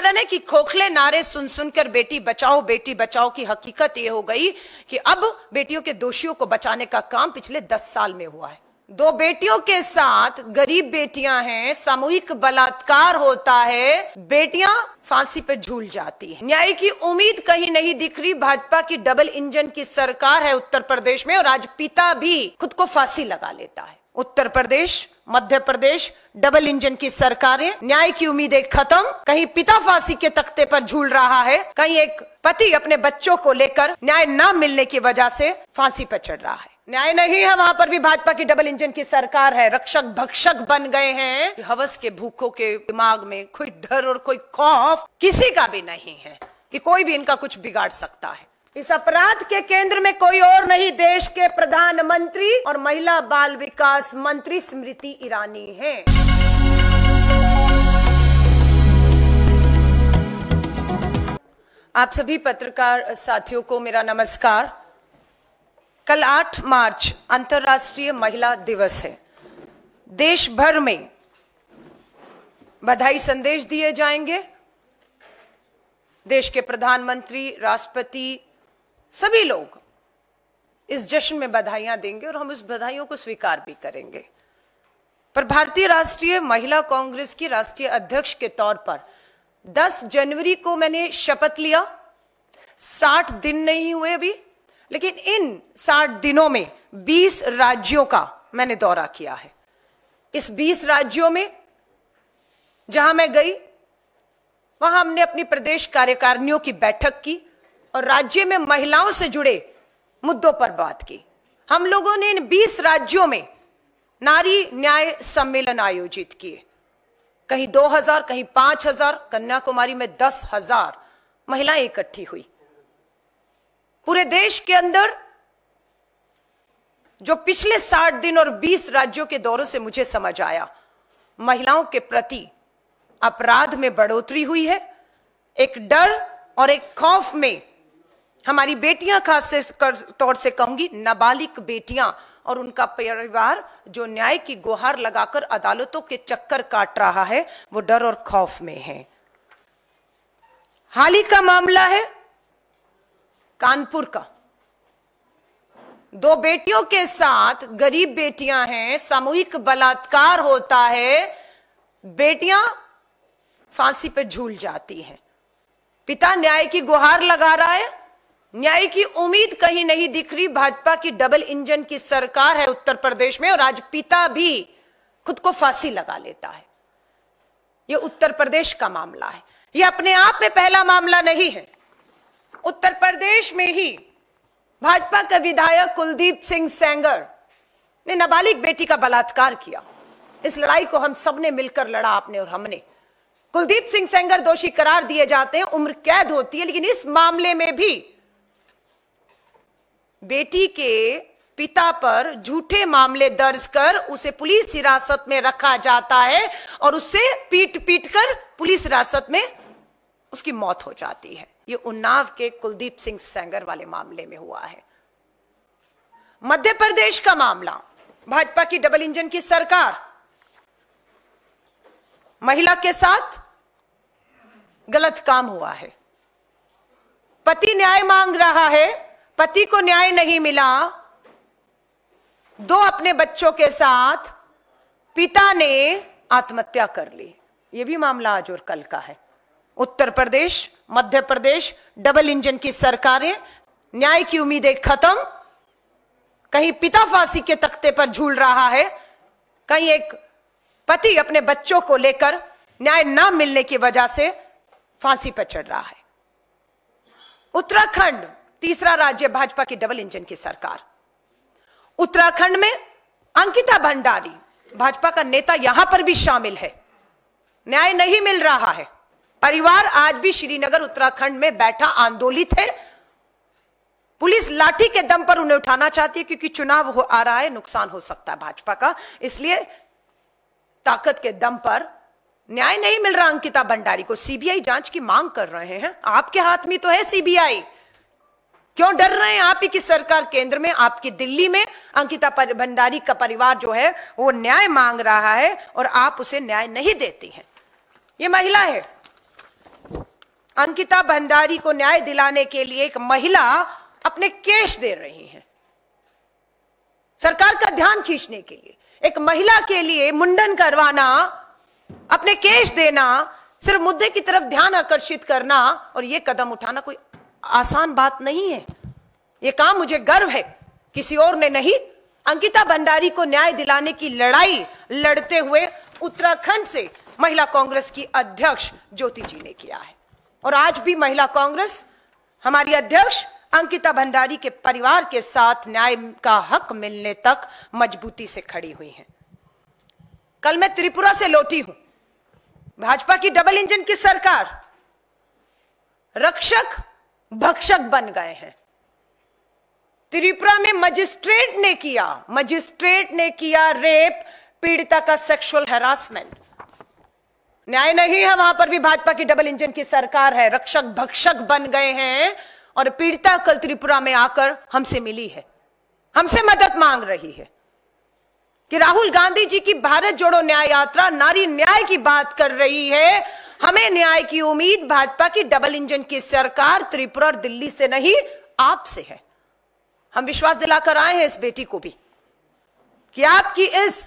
कारण है कि खोखले नारे सुन सुनकर बेटी बचाओ बेटी बचाओ की हकीकत यह हो गई कि अब बेटियों के दोषियों को बचाने का काम पिछले दस साल में हुआ है दो बेटियों के साथ गरीब बेटियां हैं सामूहिक बलात्कार होता है बेटियां फांसी पर झूल जाती है न्याय की उम्मीद कहीं नहीं दिख रही भाजपा की डबल इंजन की सरकार है उत्तर प्रदेश में और आज पिता भी खुद को फांसी लगा लेता है उत्तर प्रदेश मध्य प्रदेश डबल इंजन की सरकारें न्याय की उम्मीदें खत्म कहीं पिता फांसी के तख्ते पर झूल रहा है कहीं एक पति अपने बच्चों को लेकर न्याय न मिलने की वजह से फांसी पर चढ़ रहा है न्याय नहीं है वहां पर भी भाजपा की डबल इंजन की सरकार है रक्षक भक्षक बन गए हैं हवस के भूखों के दिमाग में कोई डर और कोई खौफ किसी का भी नहीं है कि कोई भी इनका कुछ बिगाड़ सकता है इस अपराध के केंद्र में कोई और नहीं देश के प्रधानमंत्री और महिला बाल विकास मंत्री स्मृति ईरानी हैं। आप सभी पत्रकार साथियों को मेरा नमस्कार कल 8 मार्च अंतर्राष्ट्रीय महिला दिवस है देश भर में बधाई संदेश दिए जाएंगे देश के प्रधानमंत्री राष्ट्रपति सभी लोग इस जश्न में बधाइयां देंगे और हम उस बधाइयों को स्वीकार भी करेंगे पर भारतीय राष्ट्रीय महिला कांग्रेस की राष्ट्रीय अध्यक्ष के तौर पर 10 जनवरी को मैंने शपथ लिया 60 दिन नहीं हुए अभी लेकिन इन 60 दिनों में 20 राज्यों का मैंने दौरा किया है इस 20 राज्यों में जहां मैं गई वहां हमने अपनी प्रदेश कार्यकारिणियों की बैठक की और राज्य में महिलाओं से जुड़े मुद्दों पर बात की हम लोगों ने इन 20 राज्यों में नारी न्याय सम्मेलन आयोजित किए कहीं 2000 कहीं 5000 कन्याकुमारी में 10000 महिलाएं इकट्ठी हुई पूरे देश के अंदर जो पिछले 60 दिन और 20 राज्यों के दौरों से मुझे समझ आया महिलाओं के प्रति अपराध में बढ़ोतरी हुई है एक डर और एक खौफ में हमारी बेटियां खास से तौर से कहूंगी नाबालिग बेटियां और उनका परिवार जो न्याय की गुहार लगाकर अदालतों के चक्कर काट रहा है वो डर और खौफ में है हाल ही का मामला है कानपुर का दो बेटियों के साथ गरीब बेटियां हैं सामूहिक बलात्कार होता है बेटियां फांसी पर झूल जाती हैं पिता न्याय की गुहार लगा रहा है न्याय की उम्मीद कहीं नहीं दिख रही भाजपा की डबल इंजन की सरकार है उत्तर प्रदेश में और आज पिता भी खुद को फांसी लगा लेता है यह उत्तर प्रदेश का मामला है यह अपने आप में पहला मामला नहीं है उत्तर प्रदेश में ही भाजपा का विधायक कुलदीप सिंह सेंगर ने नाबालिग बेटी का बलात्कार किया इस लड़ाई को हम सबने मिलकर लड़ा आपने और हमने कुलदीप सिंह सेंगर दोषी करार दिए जाते हैं उम्र कैद होती है लेकिन इस मामले में भी बेटी के पिता पर झूठे मामले दर्ज कर उसे पुलिस हिरासत में रखा जाता है और उससे पीट पीट कर पुलिस हिरासत में उसकी मौत हो जाती है ये उन्नाव के कुलदीप सिंह सेंगर वाले मामले में हुआ है मध्य प्रदेश का मामला भाजपा की डबल इंजन की सरकार महिला के साथ गलत काम हुआ है पति न्याय मांग रहा है पति को न्याय नहीं मिला दो अपने बच्चों के साथ पिता ने आत्महत्या कर ली यह भी मामला आज और कल का है उत्तर प्रदेश मध्य प्रदेश डबल इंजन की सरकारें न्याय की उम्मीदें खत्म कहीं पिता फांसी के तख्ते पर झूल रहा है कहीं एक पति अपने बच्चों को लेकर न्याय ना मिलने की वजह से फांसी पर चढ़ रहा है उत्तराखंड तीसरा राज्य भाजपा की डबल इंजन की सरकार उत्तराखंड में अंकिता भंडारी भाजपा का नेता यहां पर भी शामिल है न्याय नहीं मिल रहा है परिवार आज भी श्रीनगर उत्तराखंड में बैठा आंदोलित है पुलिस लाठी के दम पर उन्हें उठाना चाहती है क्योंकि चुनाव हो आ रहा है नुकसान हो सकता है भाजपा का इसलिए ताकत के दम पर न्याय नहीं मिल रहा अंकिता भंडारी को सीबीआई जांच की मांग कर रहे हैं आपके हाथ में तो है सीबीआई क्यों डर रहे हैं आप ही की सरकार केंद्र में आपकी दिल्ली में अंकिता भंडारी का परिवार जो है वो न्याय मांग रहा है और आप उसे न्याय नहीं देती हैं ये महिला है अंकिता भंडारी को न्याय दिलाने के लिए एक महिला अपने केश दे रही है सरकार का ध्यान खींचने के लिए एक महिला के लिए मुंडन करवाना अपने केश देना सिर्फ मुद्दे की तरफ ध्यान आकर्षित करना और यह कदम उठाना कोई आसान बात नहीं है ये काम मुझे गर्व है किसी और ने नहीं अंकिता भंडारी को न्याय दिलाने की लड़ाई लड़ते हुए उत्तराखंड से महिला कांग्रेस की अध्यक्ष ज्योति जी ने किया है और आज भी महिला कांग्रेस हमारी अध्यक्ष अंकिता भंडारी के परिवार के साथ न्याय का हक मिलने तक मजबूती से खड़ी हुई है कल मैं त्रिपुरा से लौटी हूं भाजपा की डबल इंजन की सरकार रक्षक भक्षक बन गए हैं त्रिपुरा में मजिस्ट्रेट ने किया मजिस्ट्रेट ने किया रेप पीड़िता का सेक्सुअल हेरासमेंट न्याय नहीं है वहां पर भी भाजपा की डबल इंजन की सरकार है रक्षक भक्षक बन गए हैं और पीड़िता कल त्रिपुरा में आकर हमसे मिली है हमसे मदद मांग रही है कि राहुल गांधी जी की भारत जोड़ो न्याय यात्रा नारी न्याय की बात कर रही है हमें न्याय की उम्मीद भाजपा की डबल इंजन की सरकार त्रिपुरा और दिल्ली से नहीं आपसे है हम विश्वास दिलाकर आए हैं इस बेटी को भी कि आपकी इस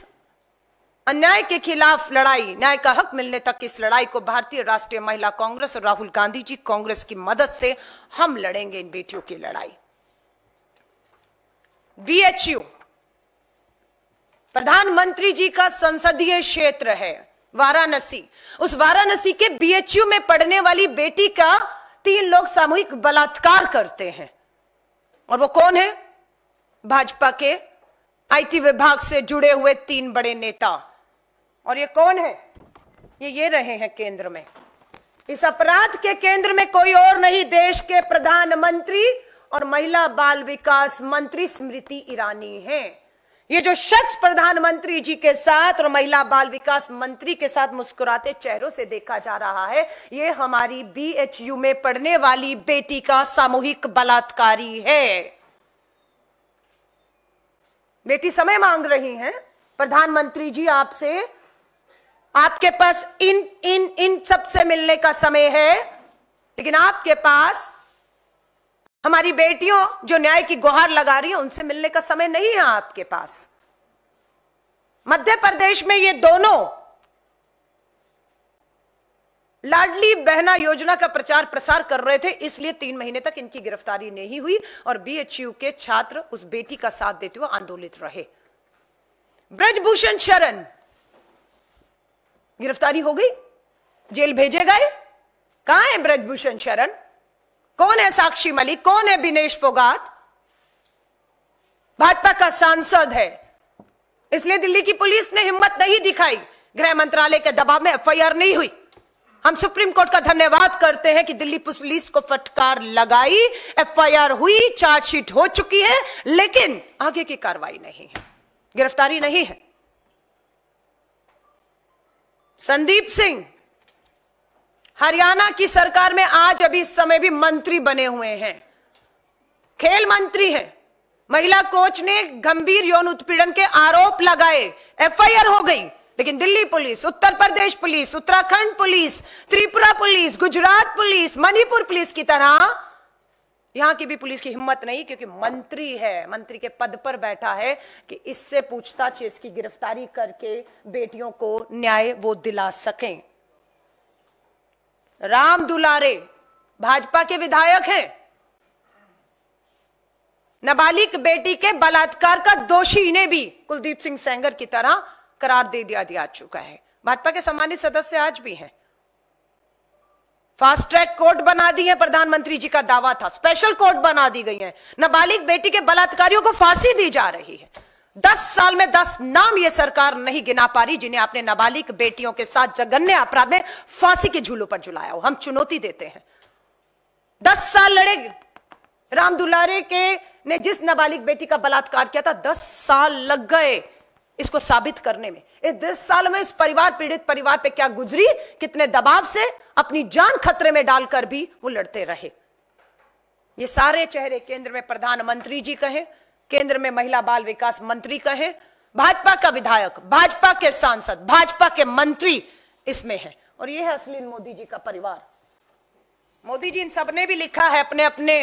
अन्याय के खिलाफ लड़ाई न्याय का हक मिलने तक इस लड़ाई को भारतीय राष्ट्रीय महिला कांग्रेस और राहुल गांधी जी कांग्रेस की मदद से हम लड़ेंगे इन बेटियों की लड़ाई बीएचयू प्रधानमंत्री जी का संसदीय क्षेत्र है वाराणसी उस वाराणसी के बीएचयू में पढ़ने वाली बेटी का तीन लोग सामूहिक बलात्कार करते हैं और वो कौन है भाजपा के आईटी विभाग से जुड़े हुए तीन बड़े नेता और ये कौन है ये ये रहे हैं केंद्र में इस अपराध के केंद्र में कोई और नहीं देश के प्रधानमंत्री और महिला बाल विकास मंत्री स्मृति ईरानी हैं ये जो शख्स प्रधानमंत्री जी के साथ और महिला बाल विकास मंत्री के साथ मुस्कुराते चेहरों से देखा जा रहा है ये हमारी बीएचयू में पढ़ने वाली बेटी का सामूहिक बलात्कारी है बेटी समय मांग रही हैं प्रधानमंत्री जी आपसे आपके पास इन इन इन सबसे मिलने का समय है लेकिन आपके पास हमारी बेटियों जो न्याय की गुहार लगा रही है उनसे मिलने का समय नहीं है आपके पास मध्य प्रदेश में ये दोनों लाडली बहना योजना का प्रचार प्रसार कर रहे थे इसलिए तीन महीने तक इनकी गिरफ्तारी नहीं हुई और बीएचयू के छात्र उस बेटी का साथ देते हुए आंदोलित रहे ब्रजभूषण शरण गिरफ्तारी हो गई जेल भेजे गए कहा है ब्रजभूषण शरण कौन है साक्षी मलिक कौन है बिनेश फोगात भाजपा का सांसद है इसलिए दिल्ली की पुलिस ने हिम्मत नहीं दिखाई गृह मंत्रालय के दबाव में एफआईआर नहीं हुई हम सुप्रीम कोर्ट का धन्यवाद करते हैं कि दिल्ली पुलिस को फटकार लगाई एफआईआर हुई चार्जशीट हो चुकी है लेकिन आगे की कार्रवाई नहीं है गिरफ्तारी नहीं है संदीप सिंह हरियाणा की सरकार में आज अभी इस समय भी मंत्री बने हुए हैं खेल मंत्री हैं महिला कोच ने गंभीर यौन उत्पीड़न के आरोप लगाए एफआईआर हो गई लेकिन Delhi police Uttar Pradesh police Uttarakhand police Tripura police Gujarat police Manipur police की तरह यहां की भी पुलिस की हिम्मत नहीं क्योंकि मंत्री है मंत्री के पद पर बैठा है कि इससे पूछताछ इसकी गिरफ्तारी करके बेटियों को न्याय वो दिला सकें राम दुलारे भाजपा के विधायक हैं नाबालिग बेटी के बलात्कार का दोषी ने भी कुलदीप सिंह सेंगर की तरह करार दे दिया दिया चुका है भाजपा के सम्मानित सदस्य आज भी हैं फास्ट ट्रैक कोर्ट बना दी है प्रधानमंत्री जी का दावा था स्पेशल कोर्ट बना दी गई है नाबालिग बेटी के बलात्कारियों को फांसी दी जा रही है दस साल में दस नाम ये सरकार नहीं गिना पा रही जिन्हें आपने नाबालिग बेटियों के साथ जघन्य अपराध में फांसी के झूलों पर झुलाया हो हम चुनौती देते हैं दस साल लड़े राम दुलारे के ने जिस नाबालिग बेटी का बलात्कार किया था दस साल लग गए इसको साबित करने में इस दस साल में इस परिवार पीड़ित परिवार पे क्या गुजरी कितने दबाव से अपनी जान खतरे में डालकर भी वो लड़ते रहे ये सारे चेहरे केंद्र में प्रधानमंत्री जी कहे केंद्र में महिला बाल विकास मंत्री का है भाजपा का विधायक भाजपा के सांसद भाजपा के मंत्री इसमें है और यह है असलीन मोदी जी का परिवार मोदी जी इन सबने भी लिखा है अपने अपने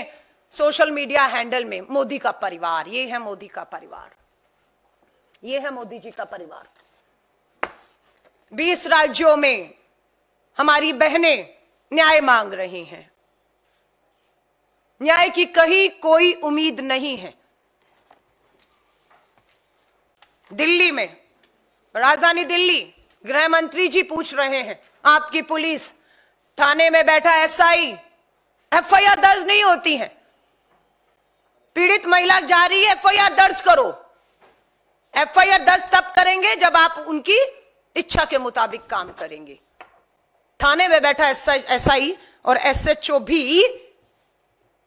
सोशल मीडिया हैंडल में मोदी का परिवार ये है मोदी का परिवार ये है मोदी जी का परिवार 20 राज्यों में हमारी बहनें न्याय मांग रही हैं न्याय की कहीं कोई उम्मीद नहीं है दिल्ली में राजधानी दिल्ली गृह मंत्री जी पूछ रहे हैं आपकी पुलिस थाने में बैठा एसआई एफआईआर दर्ज नहीं होती है पीड़ित महिला जा रही है एफआईआर दर्ज करो एफआईआर दर्ज तब करेंगे जब आप उनकी इच्छा के मुताबिक काम करेंगे थाने में बैठा एसआई और एसएचओ भी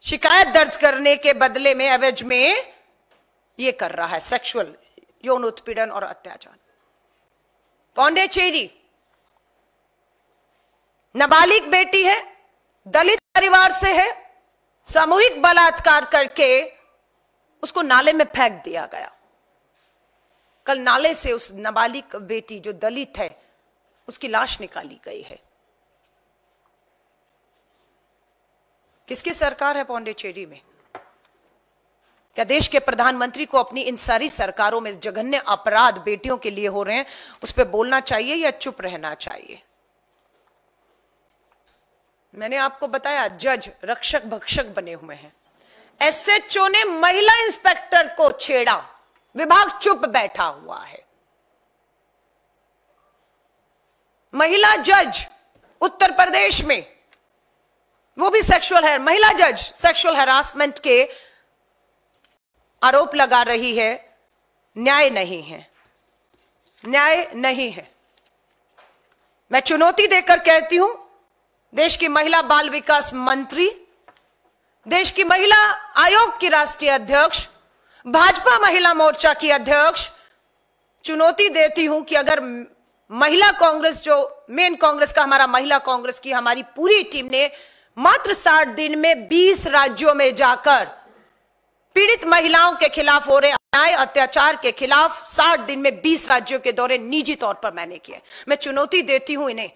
शिकायत दर्ज करने के बदले में एवज में ये कर रहा है सेक्सुअल यौन उत्पीड़न और अत्याचार पौंडेचेरी नाबालिग बेटी है दलित परिवार से है सामूहिक बलात्कार करके उसको नाले में फेंक दिया गया कल नाले से उस नाबालिग बेटी जो दलित है उसकी लाश निकाली गई है किसकी सरकार है पौंडेचेरी में क्या देश के प्रधानमंत्री को अपनी इन सारी सरकारों में जघन्य अपराध बेटियों के लिए हो रहे हैं उस पर बोलना चाहिए या चुप रहना चाहिए मैंने आपको बताया जज रक्षक भक्षक बने हुए हैं एसएचओ ने महिला इंस्पेक्टर को छेड़ा विभाग चुप बैठा हुआ है महिला जज उत्तर प्रदेश में वो भी सेक्सुअल है महिला जज सेक्सुअल हेरासमेंट के आरोप लगा रही है न्याय नहीं है न्याय नहीं है मैं चुनौती देकर कहती हूं देश की महिला बाल विकास मंत्री देश की महिला आयोग की राष्ट्रीय अध्यक्ष भाजपा महिला मोर्चा की अध्यक्ष चुनौती देती हूं कि अगर महिला कांग्रेस जो मेन कांग्रेस का हमारा महिला कांग्रेस की हमारी पूरी टीम ने मात्र साठ दिन में बीस राज्यों में जाकर पीड़ित महिलाओं के खिलाफ हो रहे अन्याय अत्याचार के खिलाफ 60 दिन में 20 राज्यों के दौरे निजी तौर पर मैंने किए मैं चुनौती देती हूं इन्हें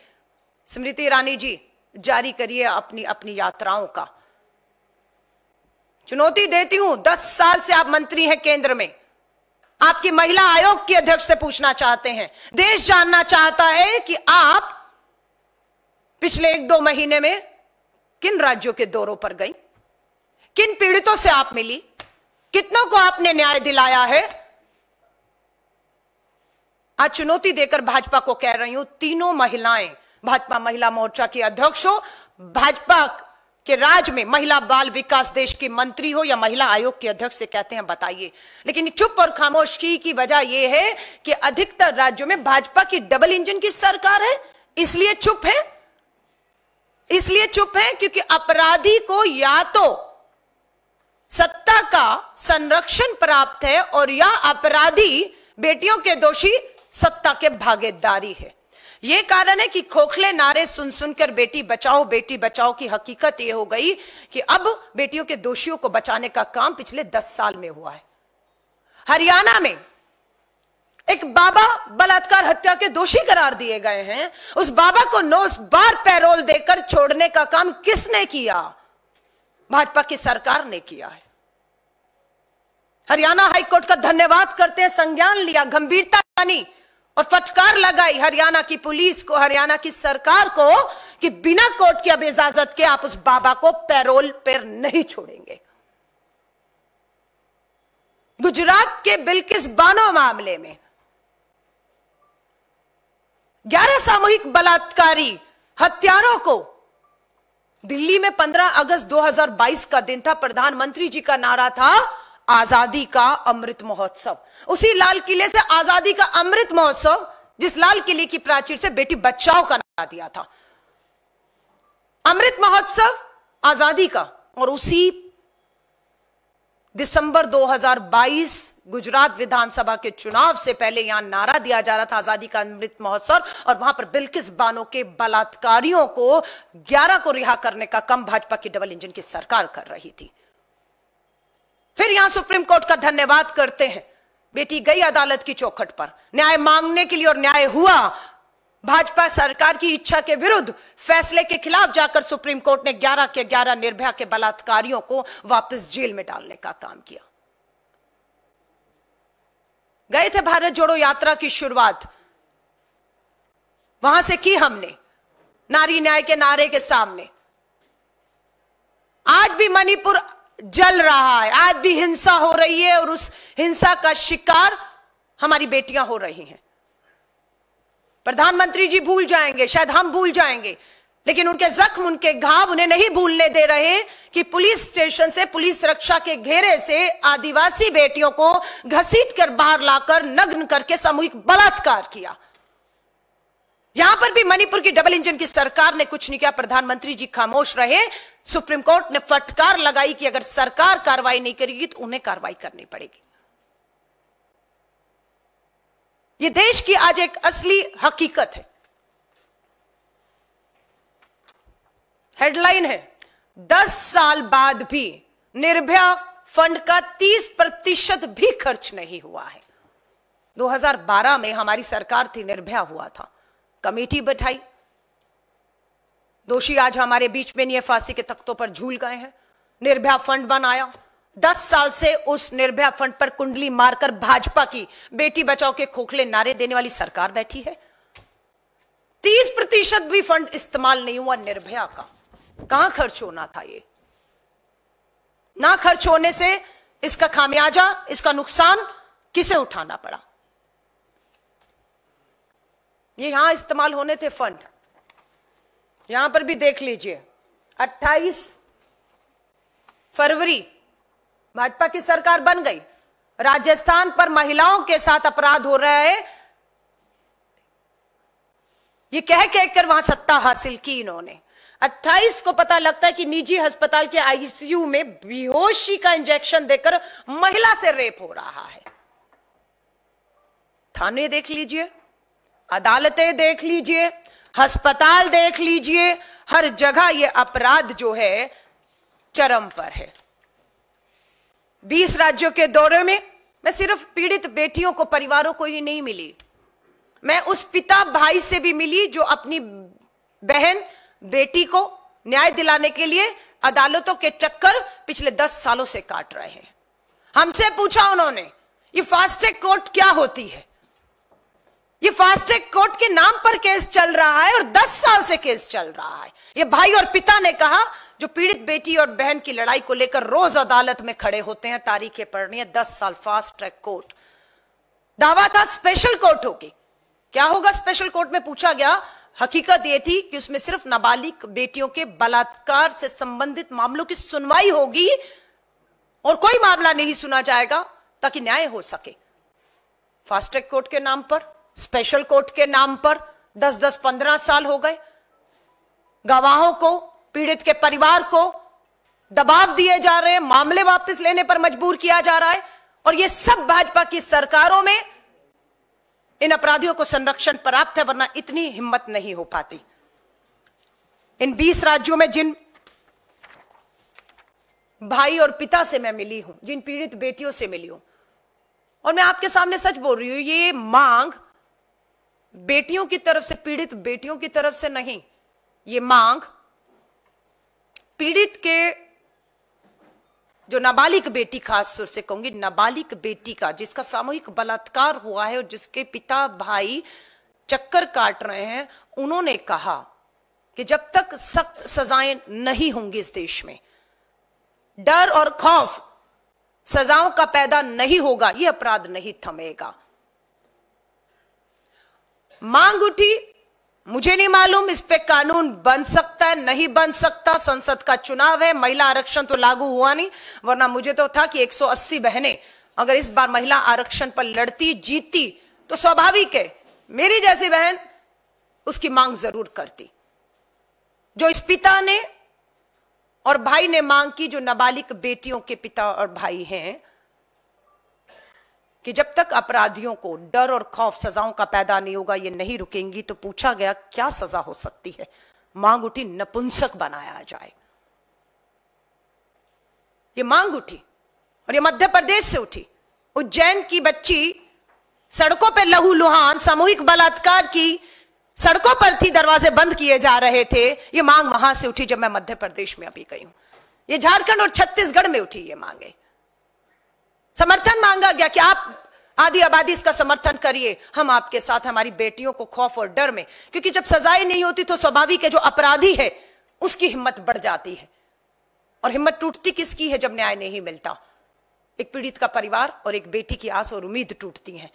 स्मृति ईरानी जी जारी करिए अपनी अपनी यात्राओं का चुनौती देती हूं दस साल से आप मंत्री हैं केंद्र में आपकी महिला आयोग के अध्यक्ष से पूछना चाहते हैं देश जानना चाहता है कि आप पिछले एक दो महीने में किन राज्यों के दौरों पर गई किन पीड़ितों से आप मिली कितनों को आपने न्याय दिलाया है आज चुनौती देकर भाजपा को कह रही हूं तीनों महिलाएं भाजपा महिला मोर्चा की अध्यक्ष हो भाजपा के राज में महिला बाल विकास देश की मंत्री हो या महिला आयोग के अध्यक्ष से कहते हैं बताइए लेकिन चुप और खामोशी की वजह यह है कि अधिकतर राज्यों में भाजपा की डबल इंजन की सरकार है इसलिए चुप है इसलिए चुप है क्योंकि अपराधी को या तो सत्ता का संरक्षण प्राप्त है और यह अपराधी बेटियों के दोषी सत्ता के भागीदारी है ये कारण है कि खोखले नारे सुन सुनकर बेटी बचाओ बेटी बचाओ की हकीकत यह हो गई कि अब बेटियों के दोषियों को बचाने का काम पिछले दस साल में हुआ है हरियाणा में एक बाबा बलात्कार हत्या के दोषी करार दिए गए हैं उस बाबा को नौ बार पैरोल देकर छोड़ने का काम किसने किया भाजपा की सरकार ने किया है हरियाणा हाईकोर्ट का धन्यवाद करते हैं संज्ञान लिया गंभीरता जानी और फटकार लगाई हरियाणा की पुलिस को हरियाणा की सरकार को कि बिना कोर्ट की अब इजाजत के आप उस बाबा को पैरोल पर नहीं छोड़ेंगे गुजरात के बिल्किस बानो मामले में ग्यारह सामूहिक बलात्कारी हत्यारों को दिल्ली में 15 अगस्त 2022 का दिन था प्रधानमंत्री जी का नारा था आजादी का अमृत महोत्सव उसी लाल किले से आजादी का अमृत महोत्सव जिस लाल किले की प्राचीर से बेटी बचाओ का नारा दिया था अमृत महोत्सव आजादी का और उसी दिसंबर 2022 गुजरात विधानसभा के चुनाव से पहले यहां नारा दिया जा रहा था आजादी का अमृत महोत्सव और वहां पर बिल्किस बानो के बलात्कारियों को 11 को रिहा करने का कम भाजपा की डबल इंजन की सरकार कर रही थी फिर यहां सुप्रीम कोर्ट का धन्यवाद करते हैं बेटी गई अदालत की चौखट पर न्याय मांगने के लिए और न्याय हुआ भाजपा सरकार की इच्छा के विरुद्ध फैसले के खिलाफ जाकर सुप्रीम कोर्ट ने 11 के 11 निर्भया के बलात्कारियों को वापस जेल में डालने का काम किया गए थे भारत जोड़ो यात्रा की शुरुआत वहां से की हमने नारी न्याय के नारे के सामने आज भी मणिपुर जल रहा है आज भी हिंसा हो रही है और उस हिंसा का शिकार हमारी बेटियां हो रही हैं प्रधानमंत्री जी भूल जाएंगे शायद हम भूल जाएंगे लेकिन उनके जख्म उनके घाव उन्हें नहीं भूलने दे रहे कि पुलिस स्टेशन से पुलिस रक्षा के घेरे से आदिवासी बेटियों को घसीट कर बाहर लाकर नग्न करके सामूहिक बलात्कार किया यहां पर भी मणिपुर की डबल इंजन की सरकार ने कुछ नहीं किया प्रधानमंत्री जी खामोश रहे सुप्रीम कोर्ट ने फटकार लगाई कि अगर सरकार कार्रवाई नहीं करेगी तो उन्हें कार्रवाई करनी पड़ेगी ये देश की आज एक असली हकीकत है हेडलाइन है दस साल बाद भी निर्भया फंड का तीस प्रतिशत भी खर्च नहीं हुआ है 2012 में हमारी सरकार थी निर्भया हुआ था कमेटी बैठाई दोषी आज हमारे बीच में नहीं फांसी के तख्तों पर झूल गए हैं निर्भया फंड बनाया दस साल से उस निर्भया फंड पर कुंडली मारकर भाजपा की बेटी बचाओ के खोखले नारे देने वाली सरकार बैठी है तीस प्रतिशत भी फंड इस्तेमाल नहीं हुआ निर्भया का कहां खर्च होना था ये ना खर्च होने से इसका खामियाजा इसका नुकसान किसे उठाना पड़ा ये यहां इस्तेमाल होने थे फंड यहां पर भी देख लीजिए 28 फरवरी भाजपा की सरकार बन गई राजस्थान पर महिलाओं के साथ अपराध हो रहा है ये कह कहकर वहां सत्ता हासिल की इन्होंने 28 को पता लगता है कि निजी अस्पताल के आईसीयू में बेहोशी का इंजेक्शन देकर महिला से रेप हो रहा है थाने देख लीजिए अदालतें देख लीजिए अस्पताल देख लीजिए हर जगह ये अपराध जो है चरम पर है बीस राज्यों के दौरे में मैं सिर्फ पीड़ित बेटियों को परिवारों को ही नहीं मिली मैं उस पिता भाई से भी मिली जो अपनी बहन बेटी को न्याय दिलाने के लिए अदालतों के चक्कर पिछले दस सालों से काट रहे हैं हमसे पूछा उन्होंने ये फास्टैग कोर्ट क्या होती है ये फास्टैग कोर्ट के नाम पर केस चल रहा है और दस साल से केस चल रहा है ये भाई और पिता ने कहा जो पीड़ित बेटी और बहन की लड़ाई को लेकर रोज अदालत में खड़े होते हैं तारीखें पढ़नी है दस साल फास्ट ट्रैक कोर्ट दावा था स्पेशल कोर्ट होगी क्या होगा स्पेशल कोर्ट में पूछा गया हकीकत यह थी कि उसमें सिर्फ नाबालिग बेटियों के बलात्कार से संबंधित मामलों की सुनवाई होगी और कोई मामला नहीं सुना जाएगा ताकि न्याय हो सके फास्ट ट्रैक कोर्ट के नाम पर स्पेशल कोर्ट के नाम पर दस दस पंद्रह साल हो गए गवाहों को पीड़ित के परिवार को दबाव दिए जा रहे हैं मामले वापस लेने पर मजबूर किया जा रहा है और ये सब भाजपा की सरकारों में इन अपराधियों को संरक्षण प्राप्त है वरना इतनी हिम्मत नहीं हो पाती इन 20 राज्यों में जिन भाई और पिता से मैं मिली हूं जिन पीड़ित बेटियों से मिली हूं और मैं आपके सामने सच बोल रही हूं ये मांग बेटियों की तरफ से पीड़ित बेटियों की तरफ से नहीं ये मांग पीड़ित के जो नाबालिग बेटी खास तौर से कहूंगी नाबालिग बेटी का जिसका सामूहिक बलात्कार हुआ है और जिसके पिता भाई चक्कर काट रहे हैं उन्होंने कहा कि जब तक सख्त सजाएं नहीं होंगी इस देश में डर और खौफ सजाओं का पैदा नहीं होगा यह अपराध नहीं थमेगा मांग उठी मुझे नहीं मालूम इस पे कानून बन सकता है नहीं बन सकता संसद का चुनाव है महिला आरक्षण तो लागू हुआ नहीं वरना मुझे तो था कि 180 बहनें अगर इस बार महिला आरक्षण पर लड़ती जीतती तो स्वाभाविक है मेरी जैसी बहन उसकी मांग जरूर करती जो इस पिता ने और भाई ने मांग की जो नाबालिग बेटियों के पिता और भाई हैं कि जब तक अपराधियों को डर और खौफ सजाओं का पैदा नहीं होगा ये नहीं रुकेंगी तो पूछा गया क्या सजा हो सकती है मांग उठी नपुंसक बनाया जाए ये मांग उठी और ये मध्य प्रदेश से उठी उज्जैन की बच्ची सड़कों पर लहू लुहान सामूहिक बलात्कार की सड़कों पर थी दरवाजे बंद किए जा रहे थे ये मांग वहां से उठी जब मैं मध्य प्रदेश में अभी गई हूं ये झारखंड और छत्तीसगढ़ में उठी ये मांगे समर्थन मांगा गया कि आप आधी आबादी इसका समर्थन करिए हम आपके साथ हमारी बेटियों को खौफ और डर में क्योंकि जब सजाई नहीं होती तो स्वाभाविक है जो अपराधी है उसकी हिम्मत बढ़ जाती है और हिम्मत टूटती किसकी है जब न्याय नहीं मिलता एक पीड़ित का परिवार और एक बेटी की आस और उम्मीद टूटती है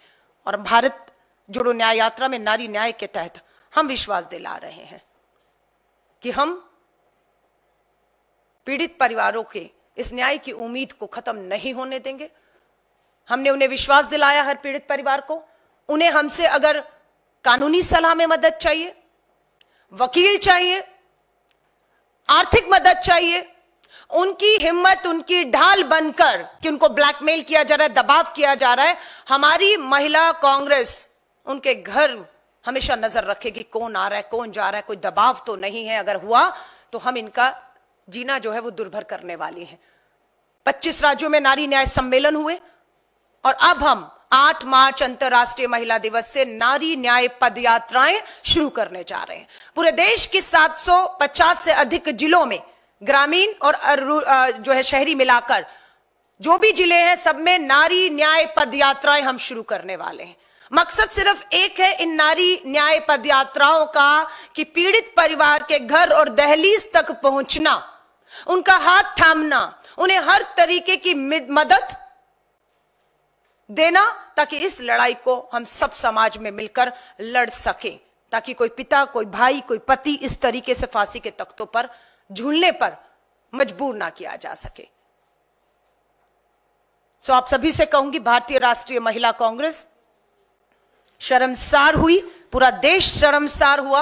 और भारत जोड़ो न्याय यात्रा में नारी न्याय के तहत हम विश्वास दिला रहे हैं कि हम पीड़ित परिवारों के इस न्याय की उम्मीद को खत्म नहीं होने देंगे हमने उन्हें विश्वास दिलाया हर पीड़ित परिवार को उन्हें हमसे अगर कानूनी सलाह में मदद चाहिए वकील चाहिए आर्थिक मदद चाहिए उनकी हिम्मत उनकी ढाल बनकर कि उनको ब्लैकमेल किया जा रहा है दबाव किया जा रहा है हमारी महिला कांग्रेस उनके घर हमेशा नजर रखेगी कौन आ रहा है कौन जा रहा है कोई दबाव तो नहीं है अगर हुआ तो हम इनका जीना जो है वो दुर्भर करने वाली है पच्चीस राज्यों में नारी न्याय सम्मेलन हुए और अब हम 8 मार्च अंतर्राष्ट्रीय महिला दिवस से नारी न्याय पद यात्राएं शुरू करने जा रहे हैं पूरे देश की 750 से अधिक जिलों में ग्रामीण और जो है शहरी मिलाकर जो भी जिले हैं सब में नारी न्याय पद यात्राएं हम शुरू करने वाले हैं मकसद सिर्फ एक है इन नारी न्याय पद यात्राओं का कि पीड़ित परिवार के घर और दहलीज तक पहुंचना उनका हाथ थामना उन्हें हर तरीके की मदद देना ताकि इस लड़ाई को हम सब समाज में मिलकर लड़ सके ताकि कोई पिता कोई भाई कोई पति इस तरीके से फांसी के तख्तों पर झूलने पर मजबूर ना किया जा सके सो आप सभी से कहूंगी भारतीय राष्ट्रीय महिला कांग्रेस शर्मसार हुई पूरा देश शर्मसार हुआ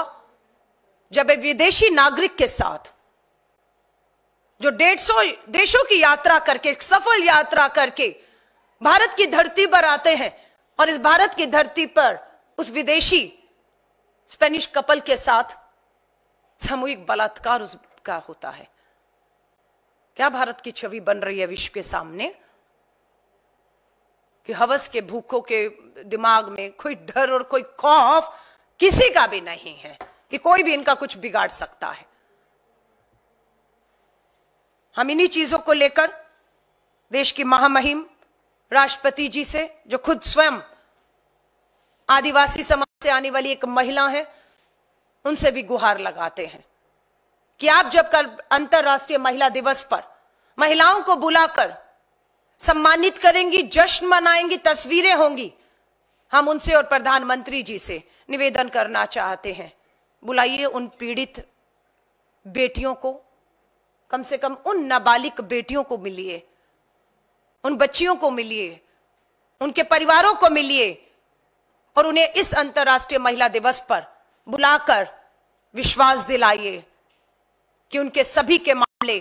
जब एक विदेशी नागरिक के साथ जो डेढ़ सौ देशों की यात्रा करके सफल यात्रा करके भारत की धरती पर आते हैं और इस भारत की धरती पर उस विदेशी स्पेनिश कपल के साथ सामूहिक बलात्कार उसका होता है क्या भारत की छवि बन रही है विश्व के सामने कि हवस के भूखों के दिमाग में कोई डर और कोई खौफ किसी का भी नहीं है कि कोई भी इनका कुछ बिगाड़ सकता है हम इन्हीं चीजों को लेकर देश की महामहिम राष्ट्रपति जी से जो खुद स्वयं आदिवासी समाज से आने वाली एक महिला है उनसे भी गुहार लगाते हैं कि आप जब कल अंतर्राष्ट्रीय महिला दिवस पर महिलाओं को बुलाकर सम्मानित करेंगी जश्न मनाएंगी तस्वीरें होंगी हम उनसे और प्रधानमंत्री जी से निवेदन करना चाहते हैं बुलाइए उन पीड़ित बेटियों को कम से कम उन नाबालिग बेटियों को मिलिए उन बच्चियों को मिलिए उनके परिवारों को मिलिए और उन्हें इस अंतर्राष्ट्रीय महिला दिवस पर बुलाकर विश्वास दिलाइए कि उनके सभी के मामले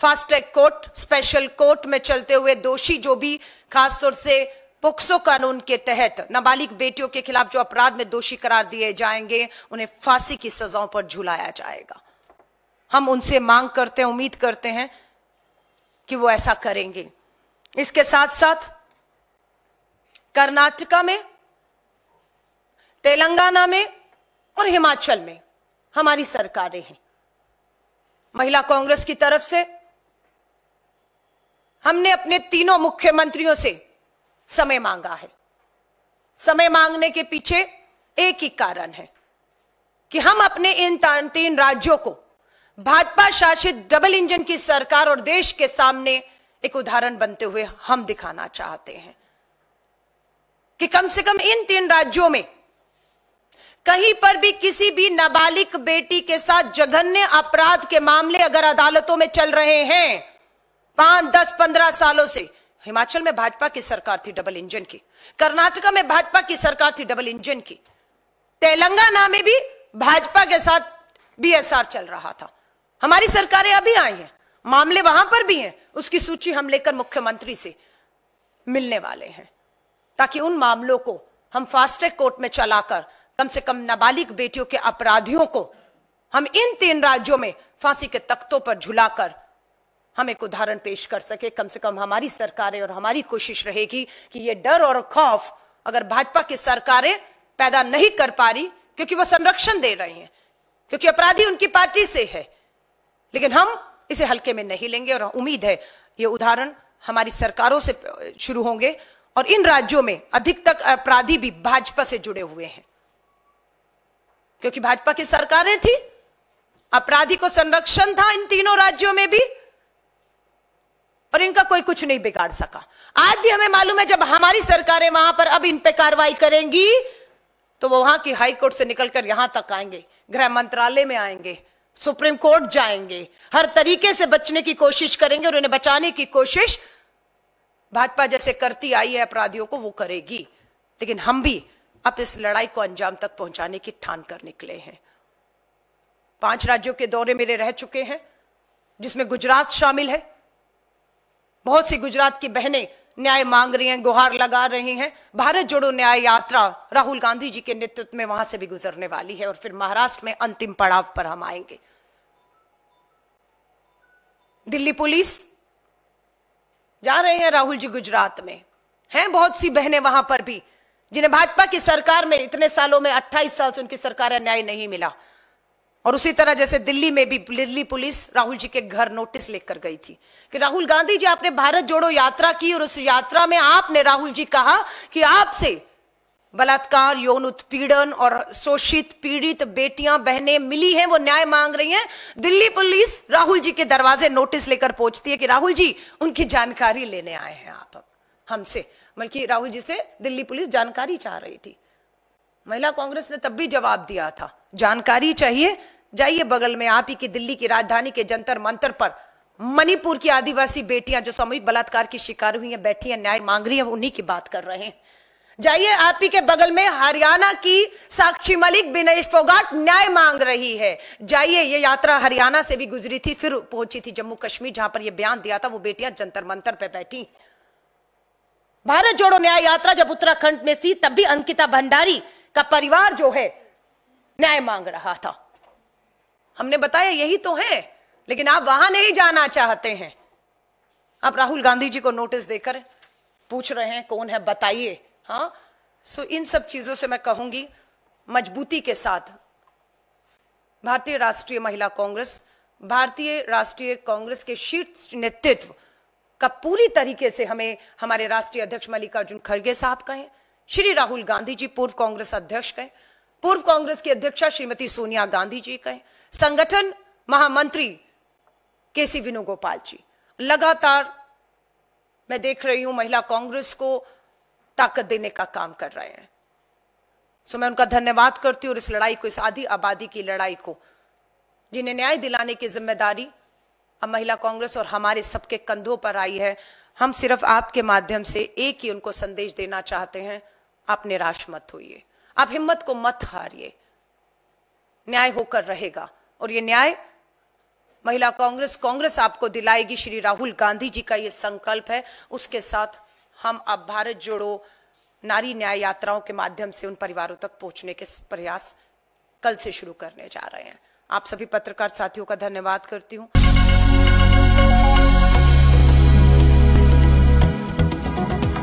fast track court special court में चलते हुए दोषी जो भी खासतौर से पोक्सो कानून के तहत नाबालिग बेटियों के खिलाफ जो अपराध में दोषी करार दिए जाएंगे उन्हें फांसी की सजाओं पर झुलाया जाएगा हम उनसे मांग करते हैं उम्मीद करते हैं कि वो ऐसा करेंगे इसके साथ साथ कर्नाटका में तेलंगाना में और हिमाचल में हमारी सरकारें हैं महिला कांग्रेस की तरफ से हमने अपने तीनों मुख्यमंत्रियों से समय मांगा है समय मांगने के पीछे एक ही कारण है कि हम अपने इन तीन राज्यों को भाजपा शासित डबल इंजन की सरकार और देश के सामने एक उदाहरण बनते हुए हम दिखाना चाहते हैं कि कम से कम इन तीन राज्यों में कहीं पर भी किसी भी नाबालिग बेटी के साथ जघन्य अपराध के मामले अगर अदालतों में चल रहे हैं पांच दस पंद्रह सालों से हिमाचल में भाजपा की सरकार थी डबल इंजन की कर्नाटका में भाजपा की सरकार थी डबल इंजन की तेलंगाना में भी भाजपा के साथ बीएसआर चल रहा था हमारी सरकारें अभी आई हैं मामले वहां पर भी हैं उसकी सूची हम लेकर मुख्यमंत्री से मिलने वाले हैं ताकि उन मामलों को हम फास्ट्रैक कोर्ट में चलाकर कम से कम नाबालिग बेटियों के अपराधियों को हम इन तीन राज्यों में फांसी के तख्तों पर झुलाकर हम एक उदाहरण पेश कर सके कम से कम हमारी सरकारें और हमारी कोशिश रहेगी कि ये डर और खौफ अगर भाजपा की सरकारें पैदा नहीं कर पा रही क्योंकि वह संरक्षण दे रही हैं क्योंकि अपराधी उनकी पार्टी से है लेकिन हम इसे हल्के में नहीं लेंगे और उम्मीद है ये उदाहरण हमारी सरकारों से शुरू होंगे और इन राज्यों में अधिकतर अपराधी भी भाजपा से जुड़े हुए हैं क्योंकि भाजपा की सरकारें थी अपराधी को संरक्षण था इन तीनों राज्यों में भी और इनका कोई कुछ नहीं बिगाड़ सका आज भी हमें मालूम है जब हमारी सरकारें वहां पर अब इन पर कार्रवाई करेंगी तो वो वहां की हाईकोर्ट से निकलकर यहां तक आएंगे गृह मंत्रालय में आएंगे सुप्रीम कोर्ट जाएंगे हर तरीके से बचने की कोशिश करेंगे और उन्हें बचाने की कोशिश भाजपा जैसे करती आई है अपराधियों को वो करेगी लेकिन हम भी अब इस लड़ाई को अंजाम तक पहुंचाने की ठान कर निकले हैं पांच राज्यों के दौरे मेरे रह चुके हैं जिसमें गुजरात शामिल है बहुत सी गुजरात की बहनें न्याय मांग रही हैं गुहार लगा रही हैं भारत जोड़ो न्याय यात्रा राहुल गांधी जी के नेतृत्व में वहां से भी गुजरने वाली है और फिर महाराष्ट्र में अंतिम पड़ाव पर हम आएंगे दिल्ली पुलिस जा रहे हैं राहुल जी गुजरात में हैं बहुत सी बहनें वहां पर भी जिन्हें भाजपा की सरकार में इतने सालों में अट्ठाईस साल से उनकी सरकार न्याय नहीं मिला और उसी तरह जैसे दिल्ली में भी दिल्ली पुलिस राहुल जी के घर नोटिस लेकर गई थी कि राहुल गांधी जी आपने भारत जोड़ो यात्रा की और उस यात्रा में आपने राहुल जी कहा कि आपसे बलात्कार यौन उत्पीड़न और शोषित पीड़ित बेटियां बहनें मिली हैं वो न्याय मांग रही हैं दिल्ली पुलिस राहुल जी के दरवाजे नोटिस लेकर पहुंचती है कि राहुल जी उनकी जानकारी लेने आए हैं आप हमसे बल्कि राहुल जी से दिल्ली पुलिस जानकारी चाह रही थी महिला कांग्रेस ने तब भी जवाब दिया था जानकारी चाहिए जाइए बगल में आप ही की दिल्ली की राजधानी के जंतर मंतर पर मणिपुर की आदिवासी बेटियां जो सामूहिक बलात्कार की शिकार हुई हैं बैठी हैं न्याय मांग रही हैं उन्हीं की बात कर रहे हैं जाइए आप ही के बगल में हरियाणा की साक्षी मलिक बिनेश फोगाट न्याय मांग रही है जाइए ये यात्रा हरियाणा से भी गुजरी थी फिर पहुंची थी जम्मू कश्मीर जहां पर यह बयान दिया था वो बेटियां जंतर मंतर पर बैठी भारत जोड़ो न्याय यात्रा जब उत्तराखंड में थी तब भी अंकिता भंडारी का परिवार जो है न्याय मांग रहा था हमने बताया यही तो है लेकिन आप वहां नहीं जाना चाहते हैं आप राहुल गांधी जी को नोटिस देकर पूछ रहे हैं कौन है बताइए हाँ सो इन सब चीजों से मैं कहूंगी मजबूती के साथ भारतीय राष्ट्रीय महिला कांग्रेस भारतीय राष्ट्रीय कांग्रेस के शीर्ष नेतृत्व का पूरी तरीके से हमें हमारे राष्ट्रीय अध्यक्ष मल्लिकार्जुन खड़गे साहब कहें श्री राहुल गांधी जी पूर्व कांग्रेस अध्यक्ष कहें पूर्व कांग्रेस की अध्यक्षा श्रीमती सोनिया गांधी जी कहें संगठन महामंत्री के सी वेणुगोपाल जी लगातार मैं देख रही हूं महिला कांग्रेस को ताकत देने का काम कर रहे हैं सो मैं उनका धन्यवाद करती हूं और इस लड़ाई को इस आधी आबादी की लड़ाई को जिन्हें न्याय दिलाने की जिम्मेदारी अब महिला कांग्रेस और हमारे सबके कंधों पर आई है हम सिर्फ आपके माध्यम से एक ही उनको संदेश देना चाहते हैं आप निराश मत होइए आप हिम्मत को मत हारिए न्याय होकर रहेगा और ये न्याय महिला कांग्रेस कांग्रेस आपको दिलाएगी श्री राहुल गांधी जी का ये संकल्प है उसके साथ हम अब भारत जोड़ो नारी न्याय यात्राओं के माध्यम से उन परिवारों तक पहुंचने के प्रयास कल से शुरू करने जा रहे हैं आप सभी पत्रकार साथियों का धन्यवाद करती हूँ